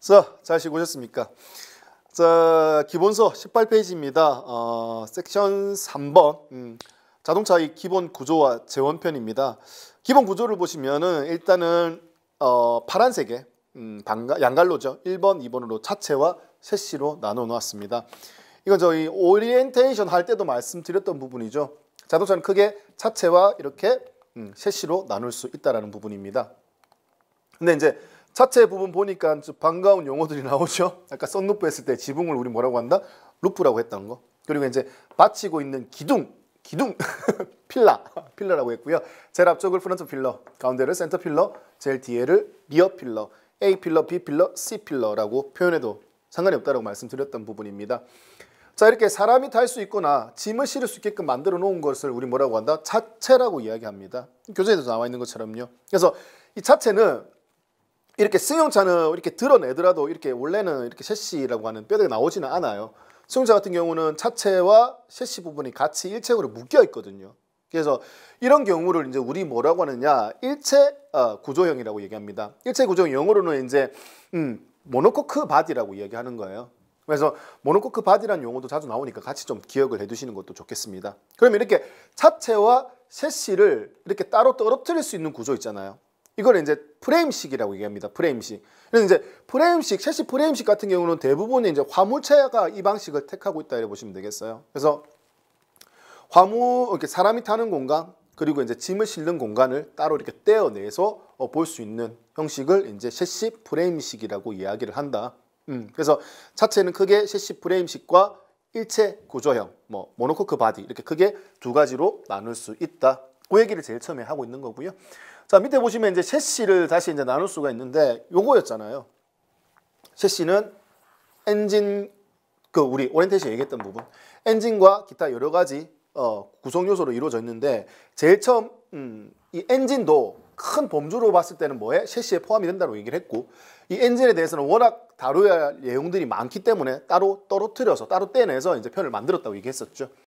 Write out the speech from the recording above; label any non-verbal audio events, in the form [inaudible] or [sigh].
자, 잘 쉬고 오셨습니까 자, 기본서 18페이지입니다. 어, 섹션 3번 음, 자동차의 기본 구조와 재원편입니다. 기본 구조를 보시면은 일단은 어, 파란색의 음, 방가, 양갈로죠. 1번, 2번으로 차체와 셰시로 나눠 놓았습니다. 이건 저희 오리엔테이션 할 때도 말씀드렸던 부분이죠. 자동차는 크게 차체와 이렇게 음, 셰시로 나눌 수 있다라는 부분입니다. 근데 이제 차체 부분 보니까 반가운 용어들이 나오죠. 아까 썬루프 했을 때 지붕을 우리 뭐라고 한다? 루프라고 했던 거. 그리고 이제 받치고 있는 기둥, 기둥, [laughs] 필라, 필러라고 했고요. 제일 앞쪽을 프런트 필러, 가운데를 센터 필러, 제일 뒤에를 리어 필러, A 필러, B 필러, C 필러라고 표현해도 상관이 없다고 말씀드렸던 부분입니다. 자 이렇게 사람이 탈 수 있거나 짐을 실을 수 있게끔 만들어 놓은 것을 우리 뭐라고 한다? 차체라고 이야기합니다. 교재에도 나와 있는 것처럼요. 그래서 이 차체는 이렇게 승용차는 이렇게 드러내더라도 이렇게 원래는 이렇게 셰시라고 하는 뼈대가 나오지는 않아요. 승용차 같은 경우는 차체와 셰시 부분이 같이 일체적으로 묶여 있거든요. 그래서 이런 경우를 이제 우리 뭐라고 하느냐 일체 어, 구조형이라고 얘기합니다. 일체 구조형 영어로는 이제 음, 모노코크 바디라고 얘기하는 거예요. 그래서 모노코크 바디라는 용어도 자주 나오니까 같이 좀 기억을 해두시는 것도 좋겠습니다. 그럼 이렇게 차체와 셰시를 이렇게 따로 떨어뜨릴 수 있는 구조 있잖아요. 이걸 이제 프레임식이라고 얘기합니다. 프레임식. 그래서 이제 프레임식, 첼시 프레임식 같은 경우는 대부분의 이제 화물차가 이 방식을 택하고 있다 이렇게 보시면 되겠어요. 그래서 화물 이렇게 사람이 타는 공간 그리고 이제 짐을 실는 공간을 따로 이렇게 떼어내서 어, 볼수 있는 형식을 이제 셰시 프레임식이라고 이야기를 한다. 음, 그래서 차체는 크게 셰시 프레임식과 일체 구조형, 뭐 모노코크 바디 이렇게 크게 두 가지로 나눌 수 있다. 그 얘기를 제일 처음에 하고 있는 거고요. 자 밑에 보시면 이제 셰시를 다시 이제 나눌 수가 있는데 요거였잖아요. 셰시는 엔진 그 우리 오렌테시 얘기했던 부분 엔진과 기타 여러 가지 어, 구성 요소로 이루어져 있는데 제일 처음 음, 이 엔진도 큰 범주로 봤을 때는 뭐에 셰시에 포함이 된다고 얘기를 했고 이 엔진에 대해서는 워낙 다루어야 할 내용들이 많기 때문에 따로 떨어뜨려서 따로 떼내서 이제 편을 만들었다고 얘기했었죠.